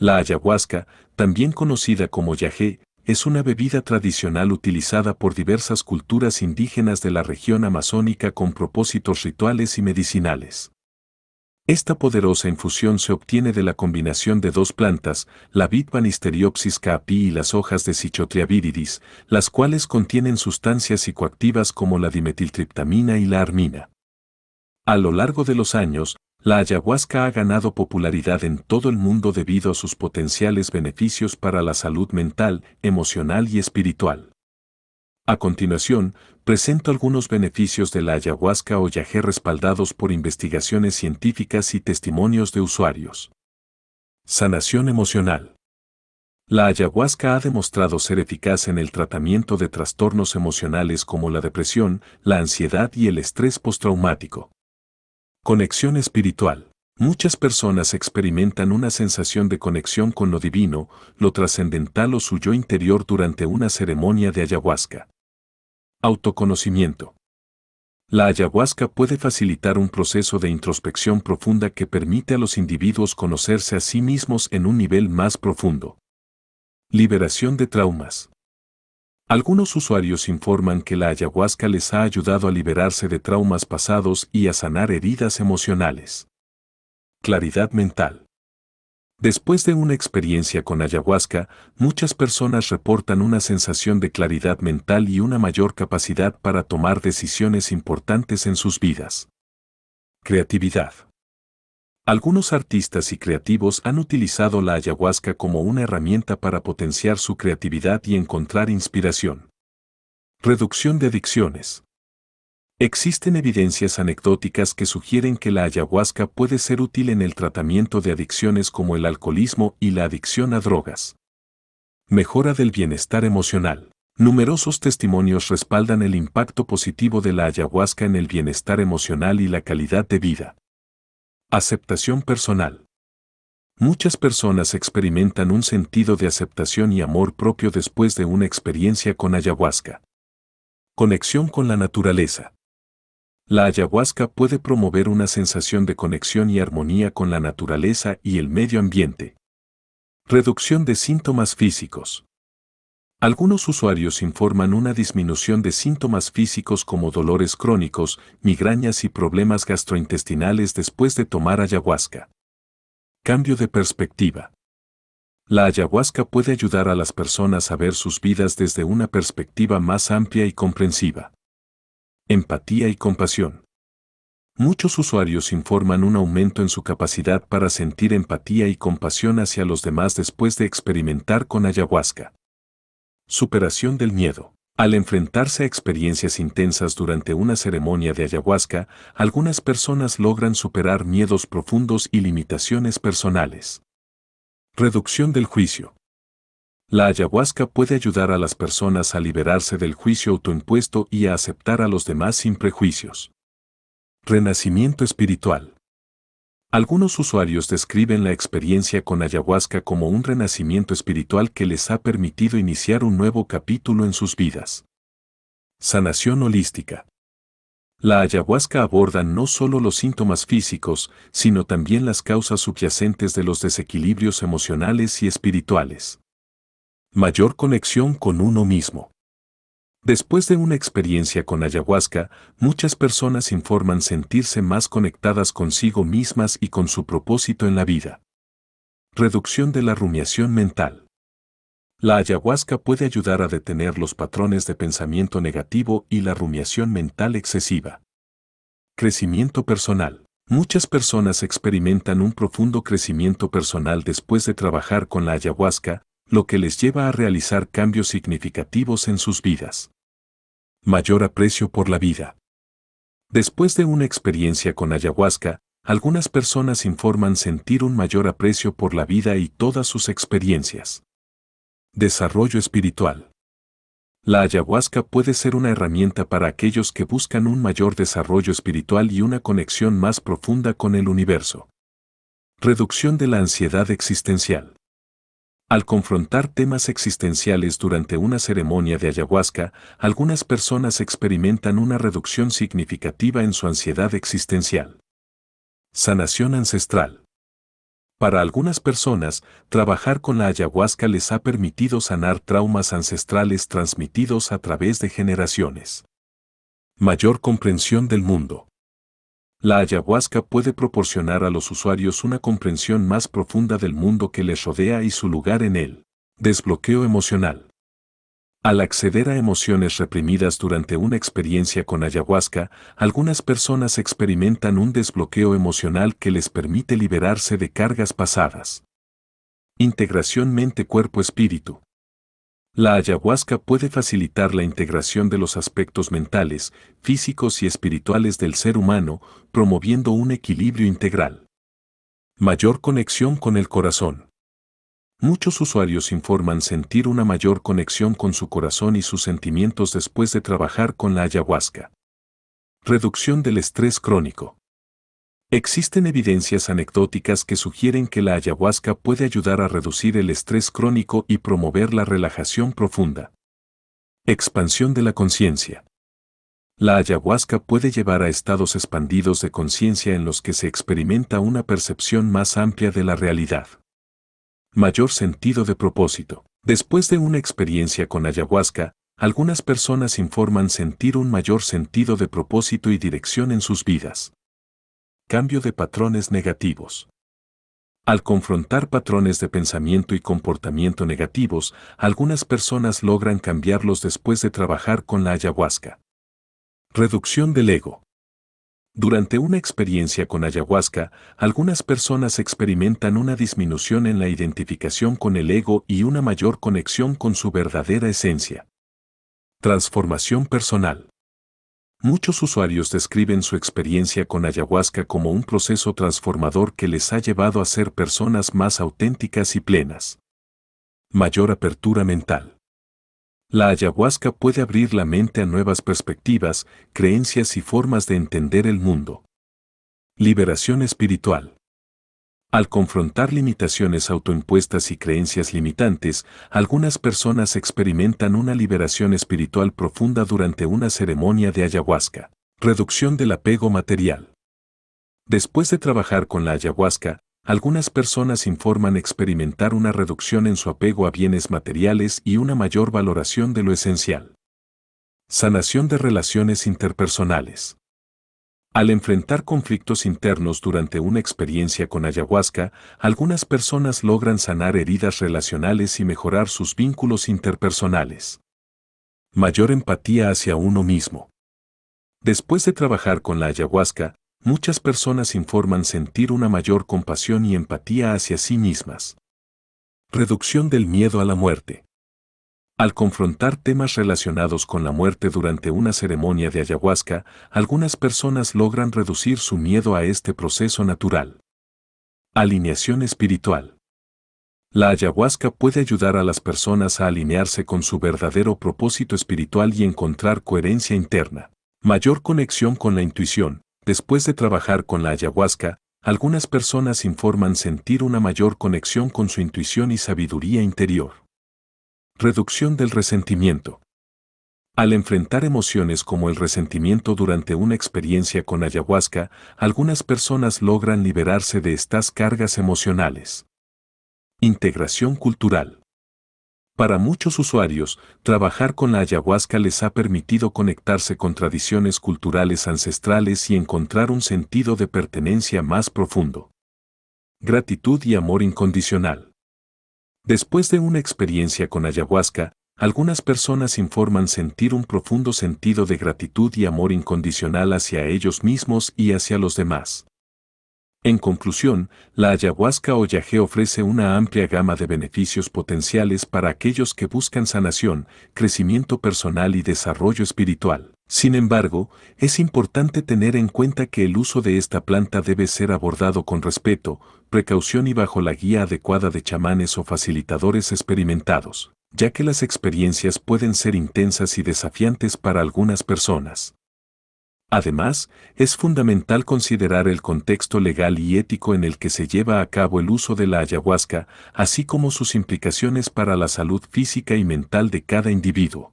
La ayahuasca, también conocida como yagé, es una bebida tradicional utilizada por diversas culturas indígenas de la región amazónica con propósitos rituales y medicinales. Esta poderosa infusión se obtiene de la combinación de dos plantas, la Bitbanisteriopsis Banisteriopsis caapi y las hojas de Cichotria viridis, las cuales contienen sustancias psicoactivas como la dimetiltriptamina y la armina. A lo largo de los años, la ayahuasca ha ganado popularidad en todo el mundo debido a sus potenciales beneficios para la salud mental, emocional y espiritual. A continuación, presento algunos beneficios de la ayahuasca o yagé respaldados por investigaciones científicas y testimonios de usuarios. Sanación emocional. La ayahuasca ha demostrado ser eficaz en el tratamiento de trastornos emocionales como la depresión, la ansiedad y el estrés postraumático. Conexión espiritual. Muchas personas experimentan una sensación de conexión con lo divino, lo trascendental o su yo interior durante una ceremonia de ayahuasca. Autoconocimiento. La ayahuasca puede facilitar un proceso de introspección profunda que permite a los individuos conocerse a sí mismos en un nivel más profundo. Liberación de traumas. Algunos usuarios informan que la ayahuasca les ha ayudado a liberarse de traumas pasados y a sanar heridas emocionales. Claridad mental. Después de una experiencia con ayahuasca, muchas personas reportan una sensación de claridad mental y una mayor capacidad para tomar decisiones importantes en sus vidas. Creatividad. Algunos artistas y creativos han utilizado la ayahuasca como una herramienta para potenciar su creatividad y encontrar inspiración. Reducción de adicciones. Existen evidencias anecdóticas que sugieren que la ayahuasca puede ser útil en el tratamiento de adicciones como el alcoholismo y la adicción a drogas. Mejora del bienestar emocional. Numerosos testimonios respaldan el impacto positivo de la ayahuasca en el bienestar emocional y la calidad de vida. Aceptación personal. Muchas personas experimentan un sentido de aceptación y amor propio después de una experiencia con ayahuasca. Conexión con la naturaleza. La ayahuasca puede promover una sensación de conexión y armonía con la naturaleza y el medio ambiente. Reducción de síntomas físicos. Algunos usuarios informan una disminución de síntomas físicos como dolores crónicos, migrañas y problemas gastrointestinales después de tomar ayahuasca. Cambio de perspectiva. La ayahuasca puede ayudar a las personas a ver sus vidas desde una perspectiva más amplia y comprensiva. Empatía y compasión. Muchos usuarios informan un aumento en su capacidad para sentir empatía y compasión hacia los demás después de experimentar con ayahuasca. Superación del miedo. Al enfrentarse a experiencias intensas durante una ceremonia de ayahuasca, algunas personas logran superar miedos profundos y limitaciones personales. Reducción del juicio. La ayahuasca puede ayudar a las personas a liberarse del juicio autoimpuesto y a aceptar a los demás sin prejuicios. Renacimiento espiritual. Algunos usuarios describen la experiencia con ayahuasca como un renacimiento espiritual que les ha permitido iniciar un nuevo capítulo en sus vidas. Sanación holística. La ayahuasca aborda no solo los síntomas físicos, sino también las causas subyacentes de los desequilibrios emocionales y espirituales. Mayor conexión con uno mismo. Después de una experiencia con ayahuasca, muchas personas informan sentirse más conectadas consigo mismas y con su propósito en la vida. Reducción de la rumiación mental. La ayahuasca puede ayudar a detener los patrones de pensamiento negativo y la rumiación mental excesiva. Crecimiento personal. Muchas personas experimentan un profundo crecimiento personal después de trabajar con la ayahuasca, lo que les lleva a realizar cambios significativos en sus vidas. Mayor aprecio por la vida. Después de una experiencia con ayahuasca, algunas personas informan sentir un mayor aprecio por la vida y todas sus experiencias. Desarrollo espiritual. La ayahuasca puede ser una herramienta para aquellos que buscan un mayor desarrollo espiritual y una conexión más profunda con el universo. Reducción de la ansiedad existencial. Al confrontar temas existenciales durante una ceremonia de ayahuasca, algunas personas experimentan una reducción significativa en su ansiedad existencial. Sanación ancestral. Para algunas personas, trabajar con la ayahuasca les ha permitido sanar traumas ancestrales transmitidos a través de generaciones. Mayor comprensión del mundo. La ayahuasca puede proporcionar a los usuarios una comprensión más profunda del mundo que les rodea y su lugar en él. Desbloqueo emocional. Al acceder a emociones reprimidas durante una experiencia con ayahuasca, algunas personas experimentan un desbloqueo emocional que les permite liberarse de cargas pasadas. Integración mente-cuerpo-espíritu. La ayahuasca puede facilitar la integración de los aspectos mentales, físicos y espirituales del ser humano, promoviendo un equilibrio integral. Mayor conexión con el corazón. Muchos usuarios informan sentir una mayor conexión con su corazón y sus sentimientos después de trabajar con la ayahuasca. Reducción del estrés crónico. Existen evidencias anecdóticas que sugieren que la ayahuasca puede ayudar a reducir el estrés crónico y promover la relajación profunda. Expansión de la conciencia. La ayahuasca puede llevar a estados expandidos de conciencia en los que se experimenta una percepción más amplia de la realidad. Mayor sentido de propósito. Después de una experiencia con ayahuasca, algunas personas informan sentir un mayor sentido de propósito y dirección en sus vidas. Cambio de patrones negativos. Al confrontar patrones de pensamiento y comportamiento negativos, algunas personas logran cambiarlos después de trabajar con la ayahuasca. Reducción del ego. Durante una experiencia con ayahuasca, algunas personas experimentan una disminución en la identificación con el ego y una mayor conexión con su verdadera esencia. Transformación personal. Muchos usuarios describen su experiencia con ayahuasca como un proceso transformador que les ha llevado a ser personas más auténticas y plenas. Mayor apertura mental. La ayahuasca puede abrir la mente a nuevas perspectivas, creencias y formas de entender el mundo. Liberación espiritual. Al confrontar limitaciones autoimpuestas y creencias limitantes, algunas personas experimentan una liberación espiritual profunda durante una ceremonia de ayahuasca. Reducción del apego material. Después de trabajar con la ayahuasca, algunas personas informan experimentar una reducción en su apego a bienes materiales y una mayor valoración de lo esencial. Sanación de relaciones interpersonales. Al enfrentar conflictos internos durante una experiencia con ayahuasca, algunas personas logran sanar heridas relacionales y mejorar sus vínculos interpersonales. Mayor empatía hacia uno mismo. Después de trabajar con la ayahuasca, muchas personas informan sentir una mayor compasión y empatía hacia sí mismas. Reducción del miedo a la muerte. Al confrontar temas relacionados con la muerte durante una ceremonia de ayahuasca, algunas personas logran reducir su miedo a este proceso natural. Alineación espiritual. La ayahuasca puede ayudar a las personas a alinearse con su verdadero propósito espiritual y encontrar coherencia interna. Mayor conexión con la intuición. Después de trabajar con la ayahuasca, algunas personas informan sentir una mayor conexión con su intuición y sabiduría interior. Reducción del resentimiento. Al enfrentar emociones como el resentimiento durante una experiencia con ayahuasca, algunas personas logran liberarse de estas cargas emocionales. Integración cultural. Para muchos usuarios, trabajar con la ayahuasca les ha permitido conectarse con tradiciones culturales ancestrales y encontrar un sentido de pertenencia más profundo. Gratitud y amor incondicional. Después de una experiencia con ayahuasca, algunas personas informan sentir un profundo sentido de gratitud y amor incondicional hacia ellos mismos y hacia los demás. En conclusión, la ayahuasca o yagé ofrece una amplia gama de beneficios potenciales para aquellos que buscan sanación, crecimiento personal y desarrollo espiritual. Sin embargo, es importante tener en cuenta que el uso de esta planta debe ser abordado con respeto, precaución y bajo la guía adecuada de chamanes o facilitadores experimentados, ya que las experiencias pueden ser intensas y desafiantes para algunas personas. Además, es fundamental considerar el contexto legal y ético en el que se lleva a cabo el uso de la ayahuasca, así como sus implicaciones para la salud física y mental de cada individuo.